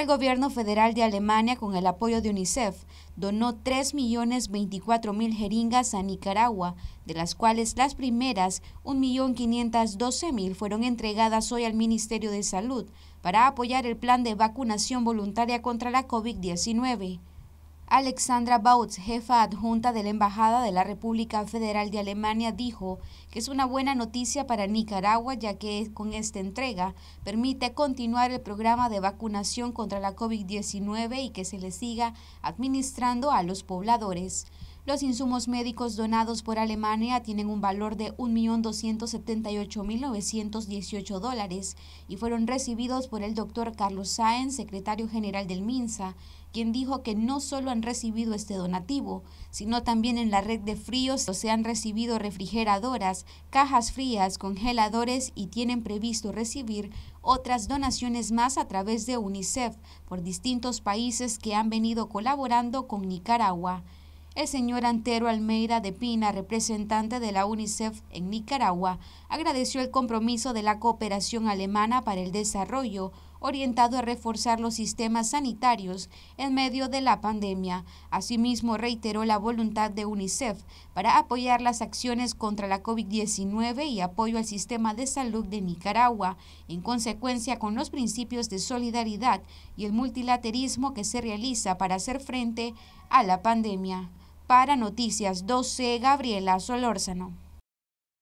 El gobierno federal de Alemania, con el apoyo de UNICEF, donó 3.024.000 jeringas a Nicaragua, de las cuales las primeras 1.512.000 fueron entregadas hoy al Ministerio de Salud para apoyar el plan de vacunación voluntaria contra la COVID-19. Alexandra Bautz, jefa adjunta de la Embajada de la República Federal de Alemania, dijo que es una buena noticia para Nicaragua ya que con esta entrega permite continuar el programa de vacunación contra la COVID-19 y que se le siga administrando a los pobladores. Los insumos médicos donados por Alemania tienen un valor de 1.278.918 dólares y fueron recibidos por el doctor Carlos Saenz, secretario general del MINSA, quien dijo que no solo han recibido este donativo, sino también en la red de fríos se han recibido refrigeradoras, cajas frías, congeladores y tienen previsto recibir otras donaciones más a través de UNICEF por distintos países que han venido colaborando con Nicaragua. El señor Antero Almeida de Pina, representante de la UNICEF en Nicaragua, agradeció el compromiso de la cooperación alemana para el desarrollo orientado a reforzar los sistemas sanitarios en medio de la pandemia. Asimismo, reiteró la voluntad de UNICEF para apoyar las acciones contra la COVID-19 y apoyo al sistema de salud de Nicaragua, en consecuencia con los principios de solidaridad y el multilaterismo que se realiza para hacer frente a la pandemia. Para Noticias 12, Gabriela Solórzano.